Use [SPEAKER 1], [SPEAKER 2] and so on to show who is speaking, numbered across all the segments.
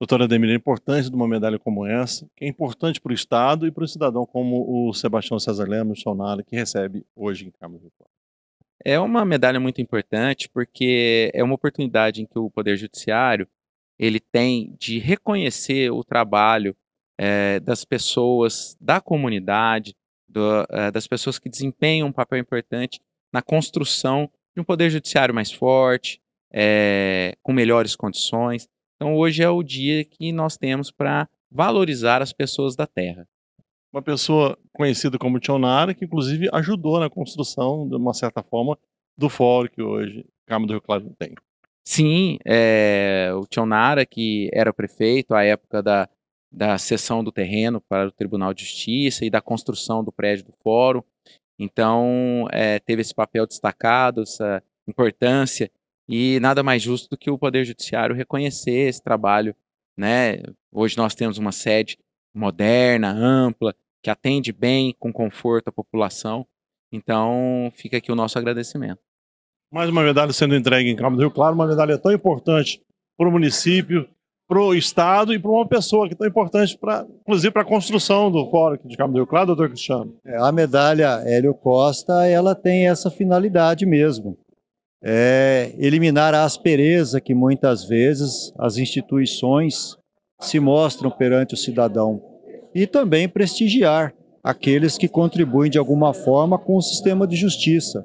[SPEAKER 1] Doutora Ademir, a é importância de uma medalha como essa, que é importante para o Estado e para o cidadão como o Sebastião César Lemos Sonara, que recebe hoje em Câmara Virtual.
[SPEAKER 2] É uma medalha muito importante porque é uma oportunidade em que o Poder Judiciário ele tem de reconhecer o trabalho é, das pessoas, da comunidade, do, é, das pessoas que desempenham um papel importante na construção de um poder judiciário mais forte, é, com melhores condições. Então hoje é o dia que nós temos para valorizar as pessoas da terra.
[SPEAKER 1] Uma pessoa conhecida como Tionara, que inclusive ajudou na construção, de uma certa forma,
[SPEAKER 2] do fórum que hoje Carmo do Rio Claro tem. Sim, é, o Tionara, que era prefeito à época da, da cessão do terreno para o Tribunal de Justiça e da construção do prédio do fórum, então é, teve esse papel destacado, essa importância e nada mais justo do que o Poder Judiciário reconhecer esse trabalho. Né? Hoje nós temos uma sede moderna, ampla, que atende bem, com conforto a população. Então, fica aqui o nosso agradecimento.
[SPEAKER 1] Mais uma medalha sendo entregue em Cabo do Rio Claro, uma medalha tão importante para o município, para o Estado e para uma pessoa que é tão importante, pra, inclusive para a construção do Fórum de
[SPEAKER 3] Cabo do Rio Claro, doutor Cristiano. É, a medalha Hélio Costa, ela tem essa finalidade mesmo é eliminar a aspereza que muitas vezes as instituições se mostram perante o cidadão e também prestigiar aqueles que contribuem de alguma forma com o sistema de justiça.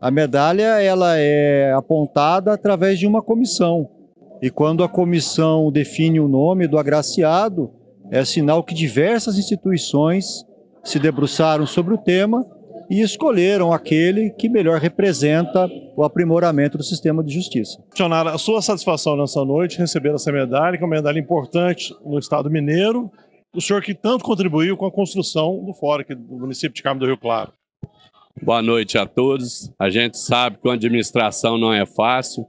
[SPEAKER 3] A medalha ela é apontada através de uma comissão e quando a comissão define o nome do agraciado é sinal que diversas instituições se debruçaram sobre o tema e escolheram aquele que melhor representa
[SPEAKER 1] o aprimoramento do sistema de justiça. Funcionário, a sua satisfação nessa noite receber essa medalha, que é uma medalha importante no Estado mineiro, o senhor que tanto contribuiu com a construção do fórum aqui do município de Carmo do Rio Claro.
[SPEAKER 4] Boa noite a todos. A gente sabe que a administração não é fácil.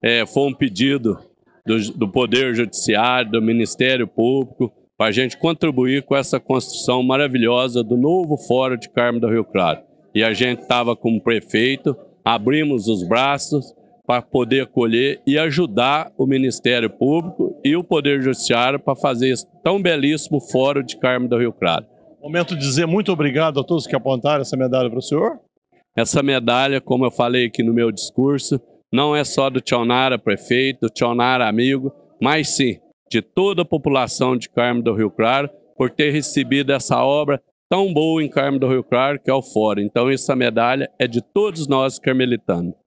[SPEAKER 4] É, foi um pedido do, do Poder Judiciário, do Ministério Público, para a gente contribuir com essa construção maravilhosa do novo Fórum de Carmo do Rio Claro. E a gente estava como prefeito, abrimos os braços para poder acolher e ajudar o Ministério Público e o Poder Judiciário para fazer esse tão belíssimo Fórum de Carmo do Rio Claro.
[SPEAKER 1] Momento de dizer muito obrigado a todos que apontaram essa medalha para o senhor.
[SPEAKER 4] Essa medalha, como eu falei aqui no meu discurso, não é só do Tionara prefeito, do Tionara amigo, mas sim de toda a população de Carmo do Rio Claro por ter recebido essa obra tão boa em Carmo do Rio Claro, que é o Fora. Então, essa medalha é de todos nós carmelitanos.